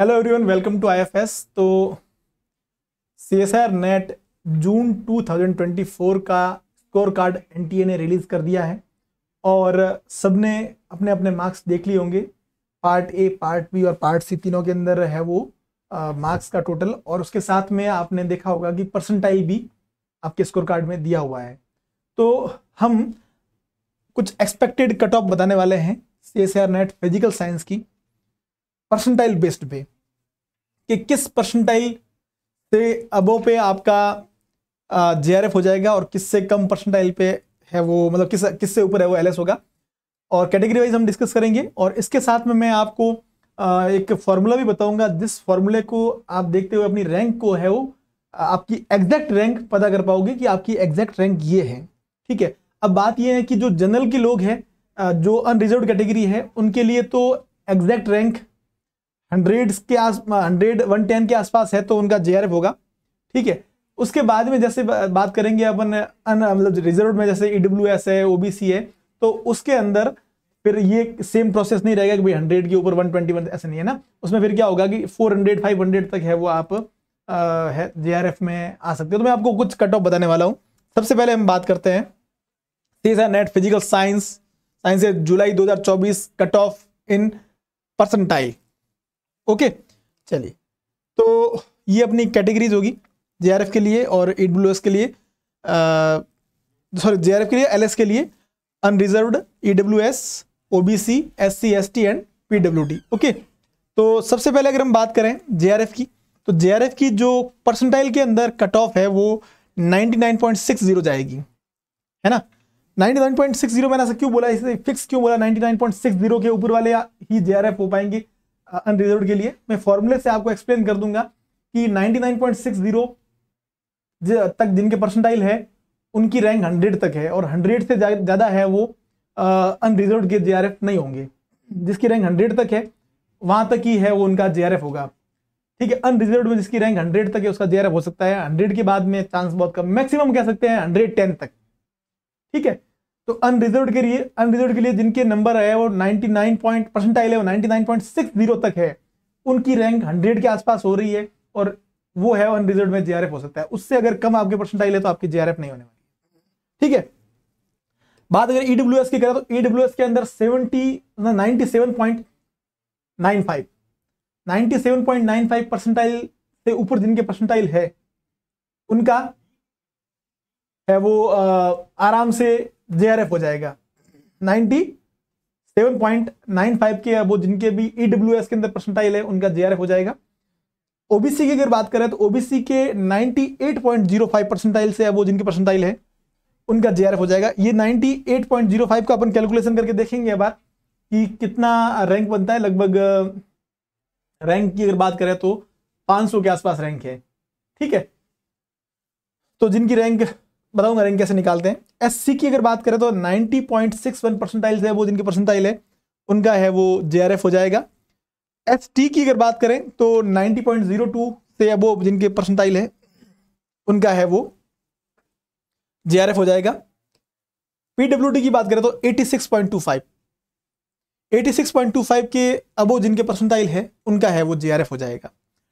hello everyone welcome to IFS तो CSIR NET June 2024 का score card NTA ने release कर दिया है और सबने अपने अपने मार्क्स देख लिए होंगे पार्ट ए पार्ट बी और पार्ट सी तीनों के अंदर है वो मार्क्स का टोटल और उसके साथ में आपने देखा होगा कि परसेंटाइल भी आपके स्कोर कार्ड में दिया हुआ है तो हम कुछ एक्सपेक्टेड कट ऑफ बताने वाले हैं सी नेट फिजिकल साइंस की परसेंटाइल बेस्ड पे कि किस परसेंटाइल से अबो पे आपका जे आर एफ हो जाएगा और किससे कम परसेंटाइल पे है वो मतलब किस किससे ऊपर है वो एल होगा और कैटेगरी वाइज हम डिस्कस करेंगे और इसके साथ में मैं आपको एक फार्मूला भी बताऊंगा जिस फार्मूले को आप देखते हुए अपनी रैंक को है वो आपकी एग्जैक्ट रैंक पता कर पाओगे कि आपकी एग्जैक्ट रैंक ये है ठीक है अब बात ये है कि जो जनरल के लोग हैं जो अनरिजर्व कैटेगरी है उनके लिए तो एग्जैक्ट रैंक हंड्रेड के आस हंड्रेड वन टेन के आसपास है तो उनका जे होगा ठीक है उसके बाद में जैसे बात करेंगे अपन मतलब रिजर्व में जैसे ईडब्ल्यू e है सी है तो उसके अंदर फिर ये सेम प्रोसेस नहीं रहेगा कि भाई हंड्रेड के ऊपर वन ट्वेंटी वन ऐसा नहीं है ना उसमें फिर क्या होगा कि फोर हंड्रेड फाइव हंड्रेड तक है वो आप जे है जे में आ सकते हो तो मैं आपको कुछ कट ऑफ बताने वाला हूँ सबसे पहले हम बात करते हैं तीसरा नेट फिजिकल साइंस साइंस जुलाई चौबीस cut off in percentile okay चलिए तो ये अपनी कैटेगरीज होगी जे के लिए और एट ब्लू के लिए सॉरी जे के लिए एल के लिए unreserved E W S O B C S C S T and P W D okay तो सबसे पहले अगर हम बात करें जे की तो जे की जो परसेंटाइल के अंदर कट ऑफ है वो 99.60 जाएगी है ना 99.60 मैंने ऐसा क्यों बोला इसे फिक्स क्यों बोला 99.60 के ऊपर वाले ही जे हो पाएंगे अनरिजर्व के लिए मैं फॉर्मूले से आपको एक्सप्लेन कर दूंगा कि 99.60 तक जिनके परसेंटाइल है उनकी रैंक 100 तक है और 100 से ज़्यादा है वो अनरिजर्व के जे नहीं होंगे जिसकी रैंक हंड्रेड तक है वहां तक ही है वो उनका जे होगा ठीक है अनरिजर्व में जिसकी रैंक हंड्रेड तक है उसका जे हो सकता है हंड्रेड के बाद में चांस बहुत कम मैक्सिमम कह सकते हैं हंड्रेड तक ठीक है तो अनरिजर्व के लिए अनरिजर्व के लिए जिनके नंबर है वो 99 पॉइंट परसेंटाइल है वो 99.60 तक है उनकी रैंक 100 के आसपास हो रही है और वो है अनरिजर्व में जेआरएफ हो सकता है उससे अगर कम आपके परसेंटाइल है तो आपकी जेआरएफ नहीं होने वाली ठीक है बात अगर ईडब्ल्यू e की करें तो ईडब्ल्यू e के अंदर सेवेंटी नाइनटी सेवन परसेंटाइल से ऊपर जिनके परसेंटाइल है उनका है वो आ, आराम से जे हो जाएगा ninety seven point nine five के वो जिनके भी ई e के अंदर परसेंटाइल है उनका जे हो जाएगा ओबीसी की अगर बात करें तो ओबीसी के 98.05 परसेंटाइल से वो जिनके परसेंटाइल है उनका जे हो जाएगा ये 98.05 का अपन कैलकुलेशन करके देखेंगे बार कि कितना रैंक बनता है लगभग रैंक की अगर बात करें तो 500 के आसपास रैंक है ठीक है तो जिनकी रैंक बताऊंगा रैंक कैसे निकालते हैं एससी की अगर बात करें तो 90.61 परसेंटाइल है वो जिनके परसेंटाइल है उनका है वो जेआरएफ हो जाएगा एसटी की अगर बात करें तो 90.02 से वो जिनके परसेंटाइल है उनका है वो जेआरएफ हो जाएगा पीडब्ल्यूडी की बात करें तो 86.25 86.25 के अबो जिनके परसेंटाइल है उनका है वो जे हो जाएगा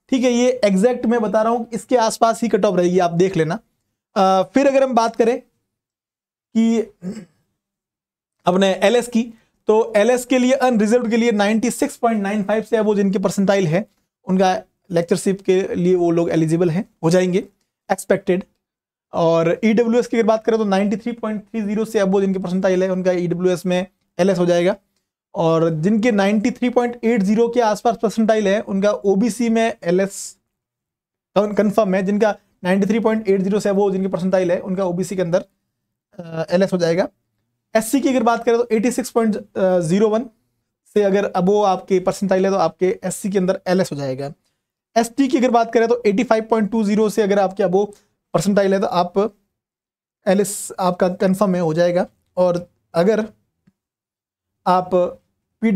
ठीक है ये एग्जैक्ट मैं बता रहा हूँ इसके आसपास ही कट ऑफ रहेगी आप देख लेना फिर अगर हम बात करें कि अपने एल की तो एल के लिए अनरिजर्व के लिए 96.95 से वो जिनकी परसेंटाइल है उनका लेक्चरशिप के लिए वो लोग एलिजिबल हैं हो जाएंगे एक्सपेक्टेड और ई e की अगर बात करें तो 93.30 से अब वो जिनकी परसेंटाइल है उनका ई e में एल हो जाएगा और जिनके 93.80 के आसपास परसेंटाइल है उनका ओ में एल कन्फर्म है जिनका 93.80 से वो जिनकी परसेंटाइल है उनका ओबीसी के अंदर एल हो जाएगा एस की अगर बात करें तो 86.01 से अगर अब वो आपके परसेंटाइल है तो आपके एस के अंदर एल हो जाएगा एस की अगर बात करें तो 85.20 से अगर आपके अब वो परसेंटाइल है तो आप एल आपका कन्फर्म है हो जाएगा और अगर आप पी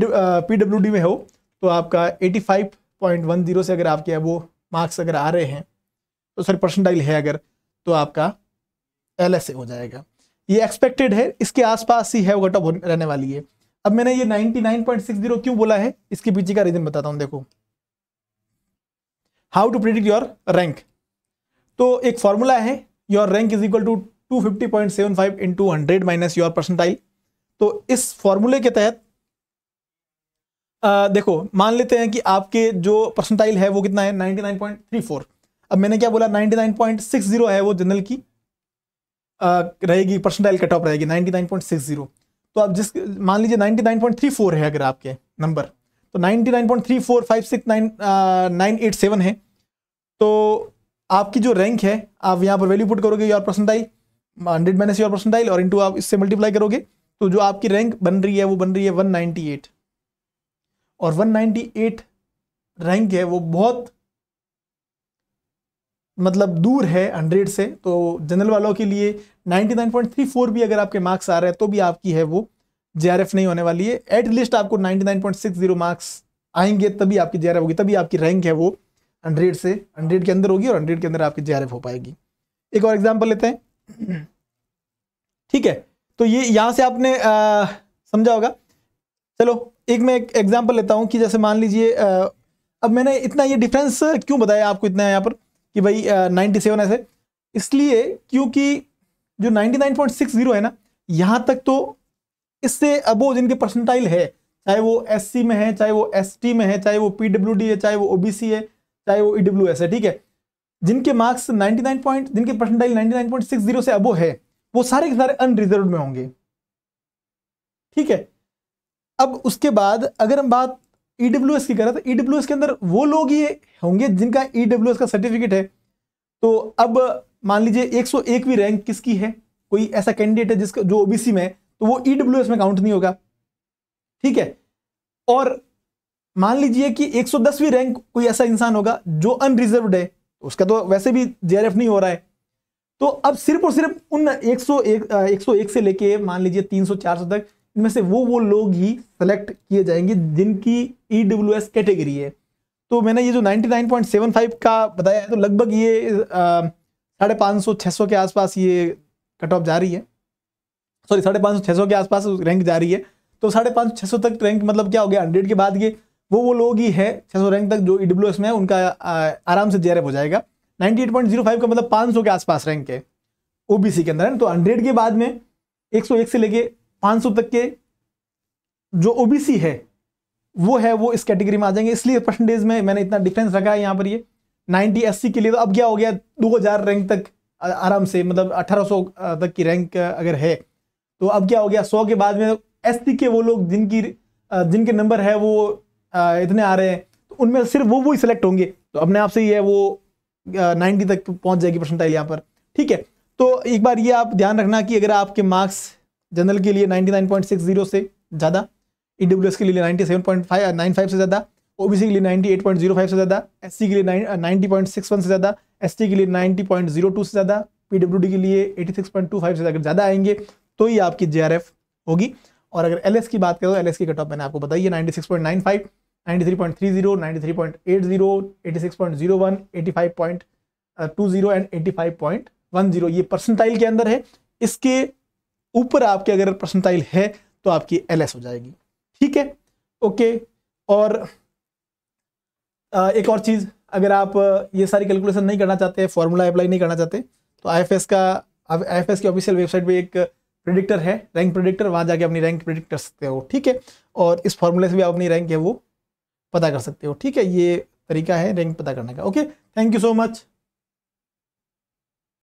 डब्ल्यू डी में हो तो आपका 85.10 से अगर आपके अब वो मार्क्स अगर आ रहे हैं तो सॉरी परसेंटाइल है अगर तो आपका एल हो जाएगा ये एक्सपेक्टेड है इसके आसपास ही है वो कट ऑफ रहने वाली है अब मैंने ये 99.60 क्यों बोला है इसके पीछे का रीजन बताता हूँ देखो how to predict your rank तो एक फॉर्मूला है your rank is equal to two fifty point seven five into hundred minus your percentile तो इस फॉर्मूले के तहत आ, देखो मान लेते हैं कि आपके जो परसेंटाइल है वो कितना है ninety nine point three four अब मैंने क्या बोला 99.60 है वो जनरल की रहेगी परसेंटाइल कट ऑफ रहेगी 99.60 तो आप जिस मान लीजिए 99.34 है अगर आपके नंबर तो 99.34569 है तो आपकी जो रैंक है आप यहाँ पर वैल्यू पुट करोगे your percentile hundred minus your percentile और इंटू आप इससे मल्टीप्लाई करोगे तो जो आपकी रैंक बन रही है वो बन रही है 198 और 198 रैंक है वो बहुत मतलब दूर है हंड्रेड से तो जनरल वालों के लिए 99.34 भी अगर आपके मार्क्स आ रहे हैं तो भी आपकी है वो जे नहीं होने वाली है एट लिस्ट आपको 99.60 मार्क्स आएंगे तभी आपकी जे होगी तभी आपकी रैंक है वो हंड्रेड से हंड्रेड के अंदर होगी और हंड्रेड के अंदर आपकी जे हो पाएगी एक और एग्जाम्पल लेते हैं ठीक है तो ये यहाँ से आपने समझा होगा चलो एक मैं एक एग्जाम्पल लेता हूँ कि जैसे मान लीजिए अब मैंने इतना ये डिफरेंस क्यों बताया आपको इतना यहाँ पर कि भाई नाइन्टी सेवन ऐसे इसलिए क्योंकि जो ninety nine point six zero है ना यहाँ तक तो इससे अबो जिनके परसेंटाइल है चाहे वो एस में है चाहे वो एस में है चाहे वो पी है चाहे वो ओ है चाहे वो ई e है ठीक है जिनके मार्क्स नाइन पॉइंट जिनके परसेंटाइल जीरो से अबो है वो सारे के सारे अनरिजर्व में होंगे ठीक है अब उसके बाद अगर हम बात ईडब्ल्यू e की कर रहा था ईडब्ल्यू e के अंदर वो लोग ये होंगे जिनका ईडब्ल्यू e का सर्टिफिकेट है तो अब मान लीजिए 101 भी रैंक किसकी है कोई ऐसा कैंडिडेट है जिसका जो ओबीसी में है तो वो ईडब्ल्यू में काउंट नहीं होगा ठीक है और मान लीजिए कि 110वीं रैंक कोई ऐसा इंसान होगा जो अनरिजर्व है तो उसका तो वैसे भी जे नहीं हो रहा है तो अब सिर्फ और सिर्फ उन 101 101 से लेके मान लीजिए 300 400 तक इनमें से वो वो लोग ही सेलेक्ट किए जाएंगे जिनकी ई डब्ल्यू एस कैटेगरी है तो मैंने ये जो 99.75 का बताया है तो लगभग ये साढ़े पाँच सौ छः सौ के आसपास ये कट ऑफ जा रही है सॉरी साढ़े पाँच सौ छः सौ के आसपास रैंक जा रही है तो साढ़े पाँच सौ छः सौ तक रैंक मतलब क्या हो गया हंड्रेड के बाद ये वो वो लोग ही है छः सौ रैंक तक जो ई डब्ल्यू एस में है उनका आराम से जेरअप हो जाएगा 98.05 का मतलब 500 के आसपास रैंक है ओबीसी के अंदर है तो 100 के बाद में 101 से लेके 500 तक के जो ओबीसी है वो है वो इस कैटेगरी में आ जाएंगे इसलिए परसेंटेज में मैंने इतना डिफरेंस रखा है यहाँ पर ये 90 एस के लिए तो अब क्या हो गया 2000 रैंक तक आराम से मतलब 1800 तक की रैंक अगर है तो अब क्या हो गया 100 के बाद में एस के वो लोग जिनकी जिनके नंबर है वो इतने आ रहे हैं तो उनमें सिर्फ वो वो ही सिलेक्ट होंगे तो अपने आप से ही है वो नाइन्टी तक पहुँच जाएगी परसेंटाइल यहाँ पर ठीक है तो एक बार ये आप ध्यान रखना कि अगर आपके मार्क्स जनरल के लिए 99.60 से ज़्यादा ई e के लिए 97.95 uh, से ज़्यादा ओबीसी के लिए 98.05 से ज़्यादा एससी के लिए 90.61 uh, से ज़्यादा एसटी के लिए 90.02 से ज़्यादा पीडब्ल्यूडी के लिए 86.25 से अगर ज़्यादा आएंगे तो ही आपकी जे होगी और अगर एल की बात करें तो एस की कट ऑफ मैंने आपको zero one 96.95 five point uh, two zero and 85.10 ये परसेंटाइल के अंदर है इसके ऊपर आपके अगर परसेंटाइल है तो आपकी एल हो जाएगी ठीक है ओके और एक और चीज़ अगर आप ये सारी कैलकुलेशन नहीं करना चाहते फॉर्मूला अप्लाई नहीं करना चाहते तो आई का आई की ऑफिशियल वेबसाइट पे एक प्रिडिक्टर है रैंक प्रिडिक्टर वहां जाके अपनी रैंक प्रिडिक्ट कर सकते हो ठीक है और इस फॉर्मूले से भी आप अपनी रैंक है वो पता कर सकते हो ठीक है ये तरीका है रैंक पता करने का okay thank you so much